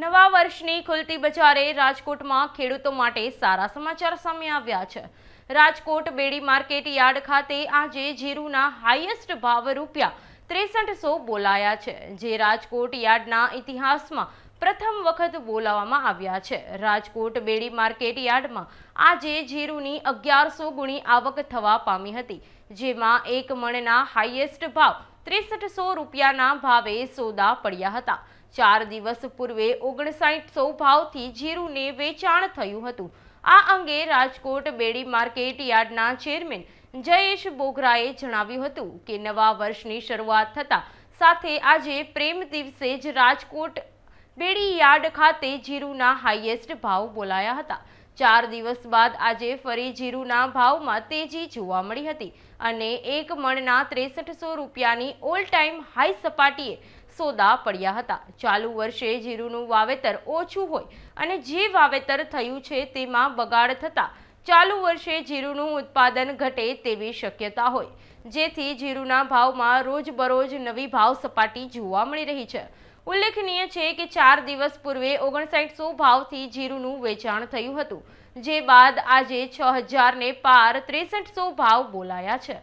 નવા વર્ષની ખુલતી બજારે રાજકોટમાં ખેડૂતો માટે સારા સમાચાર સામે આવ્યા છે રાજકોટ બેડી માર્કેટ યાર્ડ ખાતે આજે જીરુના હાઈએસ્ટ ભાવ રૂપિયા ત્રેસઠસો બોલાયા છે જે રાજકોટ યાર્ડના ઇતિહાસમાં પ્રથમ વખત બોલાવવામાં આવ્યા છે રાજકોટ બેડી માર્કેટ યાર્ડમાં આજે જીરુની અગિયારસો ગુણી આવક થવા પામી હતી જેમાં એક મણના હાઈએસ્ટ ભાવ ત્રેસઠસો રૂપિયાના ભાવે સોદા પડ્યા હતા ચાર દિવસ પૂર્વે ઓગણસાઠસો ભાવથી જીરુને વેચાણ થયું હતું આ અંગે રાજકોટ બેડી માર્કેટ યાર્ડના ચેરમેન જયેશ બોગરાએ જણાવ્યું હતું કે નવા વર્ષની શરૂઆત થતાં સાથે આજે પ્રેમ દિવસે જ રાજકોટ બેડી યાર્ડ ખાતે જીરુના હાઈએસ્ટ ભાવ બોલાયા હતા ચાર દિવસ બાદ આજે ફરી જીરુના ભાવમાં તેજી જોવા મળી હતી અને એક મણના ત્રેસઠસો રૂપિયાની ઓલ ટાઈમ હાઈ સપાટીએ સોદા પડ્યા હતા ચાલુ વર્ષે જીરુનું વાવેતર ઓછું હોય અને જે વાવેતર થયું છે તેમાં બગાડ થતાં ચાલુ વર્ષે જીરુંનું ઉત્પાદન ઘટે તેવી શક્યતા હોય જેથી જીરુના ભાવમાં રોજબરોજ નવી ભાવ સપાટી જોવા મળી રહી છે ઉલ્લેખનીય છે કે ચાર દિવસ પૂર્વે ઓગણસાઠસો ભાવથી જીરુંનું વેચાણ થયું હતું જે બાદ આજે છ હજારને પાર ત્રેસઠસો ભાવ બોલાયા છે